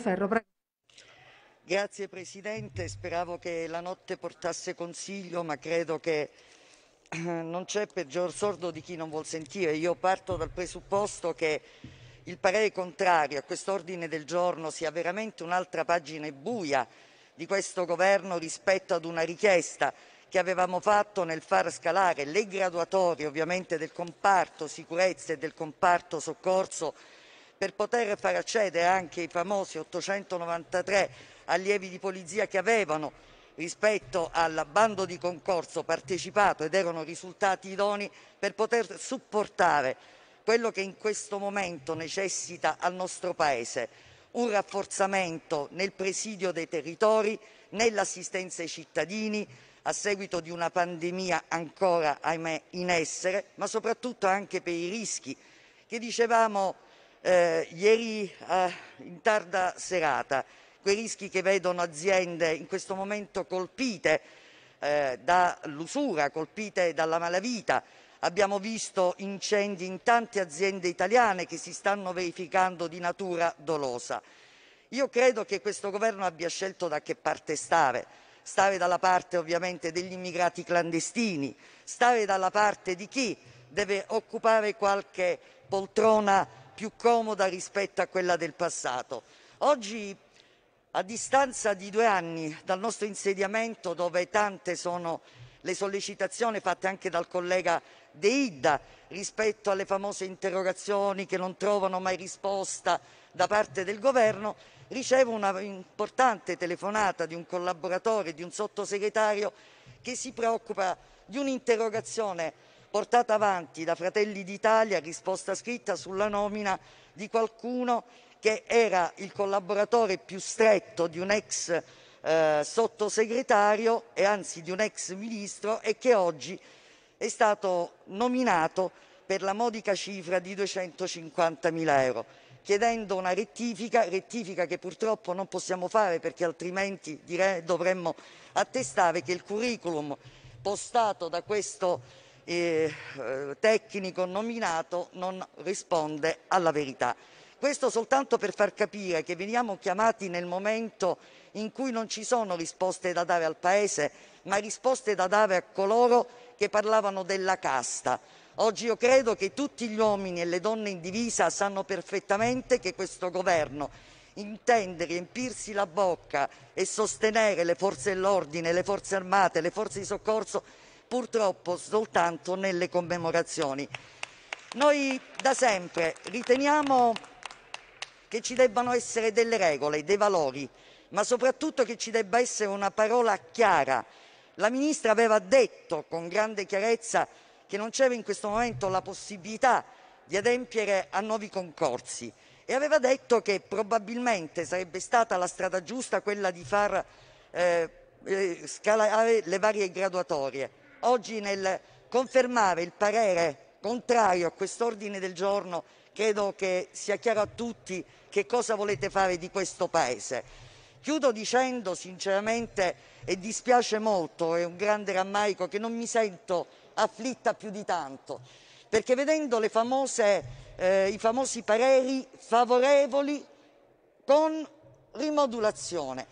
Ferro, prego. Grazie Presidente, speravo che la notte portasse consiglio, ma credo che eh, non c'è peggior sordo di chi non vuol sentire. Io parto dal presupposto che il parere contrario a quest'ordine del giorno sia veramente un'altra pagina buia di questo governo rispetto ad una richiesta che avevamo fatto nel far scalare le graduatorie ovviamente del comparto sicurezza e del comparto soccorso per poter far accedere anche i famosi 893 allievi di polizia che avevano rispetto al bando di concorso partecipato ed erano risultati idoni per poter supportare quello che in questo momento necessita al nostro Paese, un rafforzamento nel presidio dei territori, nell'assistenza ai cittadini a seguito di una pandemia ancora, ahimè, in essere, ma soprattutto anche per i rischi che dicevamo eh, ieri eh, in tarda serata, quei rischi che vedono aziende in questo momento colpite eh, dall'usura, colpite dalla malavita. Abbiamo visto incendi in tante aziende italiane che si stanno verificando di natura dolosa. Io credo che questo governo abbia scelto da che parte stare, stare dalla parte ovviamente degli immigrati clandestini, stare dalla parte di chi deve occupare qualche poltrona più comoda rispetto a quella del passato. Oggi, a distanza di due anni dal nostro insediamento, dove tante sono le sollecitazioni fatte anche dal collega De Idda rispetto alle famose interrogazioni che non trovano mai risposta da parte del governo, ricevo una importante telefonata di un collaboratore, di un sottosegretario che si preoccupa di un'interrogazione portata avanti da Fratelli d'Italia risposta scritta sulla nomina di qualcuno che era il collaboratore più stretto di un ex eh, sottosegretario e anzi di un ex ministro e che oggi è stato nominato per la modica cifra di 250.000 euro, chiedendo una rettifica, rettifica che purtroppo non possiamo fare perché altrimenti direi, dovremmo attestare che il curriculum postato da questo eh, tecnico nominato non risponde alla verità. Questo soltanto per far capire che veniamo chiamati nel momento in cui non ci sono risposte da dare al Paese, ma risposte da dare a coloro che parlavano della casta. Oggi io credo che tutti gli uomini e le donne in divisa sanno perfettamente che questo governo intende riempirsi la bocca e sostenere le forze dell'ordine, le forze armate, le forze di soccorso purtroppo soltanto nelle commemorazioni. Noi da sempre riteniamo che ci debbano essere delle regole, dei valori, ma soprattutto che ci debba essere una parola chiara. La Ministra aveva detto con grande chiarezza che non c'era in questo momento la possibilità di adempiere a nuovi concorsi e aveva detto che probabilmente sarebbe stata la strada giusta quella di far eh, eh scalare le varie graduatorie oggi, nel confermare il parere contrario a quest'ordine del giorno, credo che sia chiaro a tutti che cosa volete fare di questo Paese. Chiudo dicendo sinceramente e dispiace molto, è un grande rammarico, che non mi sento afflitta più di tanto, perché vedendo famose, eh, i famosi pareri favorevoli con rimodulazione,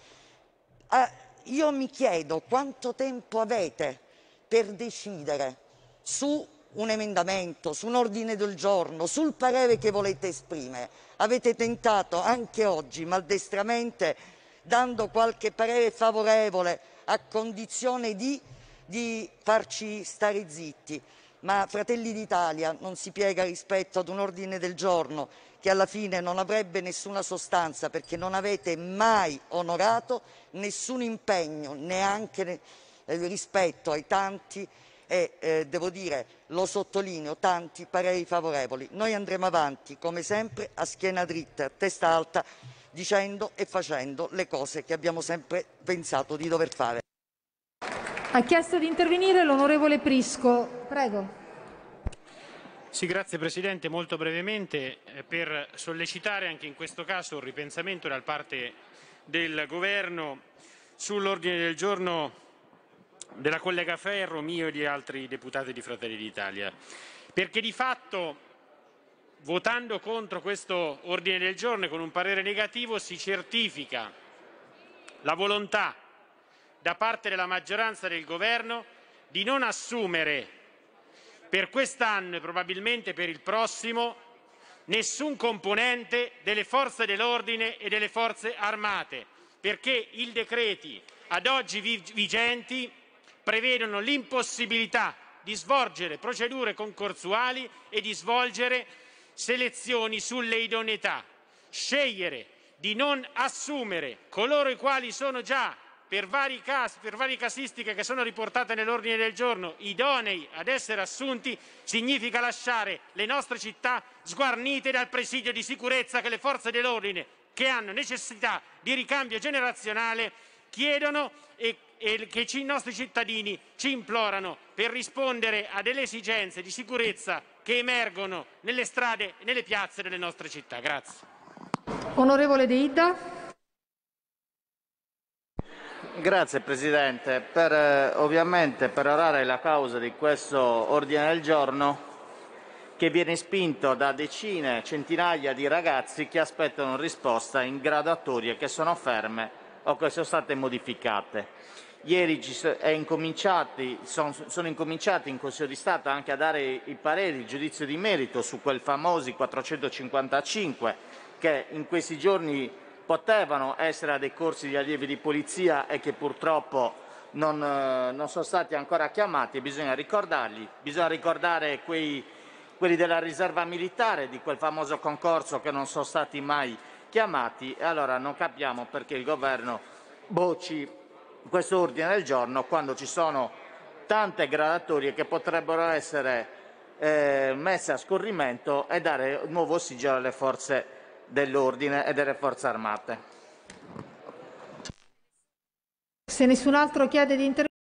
ah, io mi chiedo quanto tempo avete per decidere su un emendamento, su un ordine del giorno, sul parere che volete esprimere. Avete tentato anche oggi, maldestramente, dando qualche parere favorevole a condizione di, di farci stare zitti. Ma Fratelli d'Italia non si piega rispetto ad un ordine del giorno che alla fine non avrebbe nessuna sostanza perché non avete mai onorato nessun impegno, neanche rispetto ai tanti e eh, devo dire, lo sottolineo, tanti pareri favorevoli. Noi andremo avanti, come sempre, a schiena dritta, a testa alta, dicendo e facendo le cose che abbiamo sempre pensato di dover fare. Ha chiesto di intervenire l'onorevole Prisco. Prego. Sì, grazie Presidente. Molto brevemente eh, per sollecitare anche in questo caso un ripensamento da parte del Governo sull'ordine del giorno della collega Ferro, mio e di altri deputati di Fratelli d'Italia, perché di fatto votando contro questo ordine del giorno con un parere negativo si certifica la volontà da parte della maggioranza del governo di non assumere per quest'anno e probabilmente per il prossimo nessun componente delle forze dell'ordine e delle forze armate, perché i decreti ad oggi vigenti prevedono l'impossibilità di svolgere procedure concorsuali e di svolgere selezioni sulle idoneità, scegliere di non assumere coloro i quali sono già, per, vari casi, per varie casistiche che sono riportate nell'ordine del giorno, idonei ad essere assunti, significa lasciare le nostre città sguarnite dal presidio di sicurezza che le forze dell'ordine, che hanno necessità di ricambio generazionale, chiedono e e che i nostri cittadini ci implorano per rispondere a delle esigenze di sicurezza che emergono nelle strade e nelle piazze delle nostre città. Grazie. Onorevole De Ida. Grazie Presidente. Per, eh, ovviamente per orare la causa di questo ordine del giorno che viene spinto da decine, centinaia di ragazzi che aspettano risposta in graduatorie che sono ferme o che sono state modificate. Ieri incominciati, sono, sono incominciati in Consiglio di Stato anche a dare i pareri, il giudizio di merito su quel famosi 455 che in questi giorni potevano essere a dei corsi di allievi di polizia e che purtroppo non, eh, non sono stati ancora chiamati e bisogna ricordarli. Bisogna ricordare quei, quelli della riserva militare di quel famoso concorso che non sono stati mai chiamati e allora non capiamo perché il governo bocci questo ordine del giorno quando ci sono tante gradatorie che potrebbero essere eh, messe a scorrimento e dare nuovo ossigeno alle forze dell'ordine e delle forze armate. Se nessun altro chiede di intervenire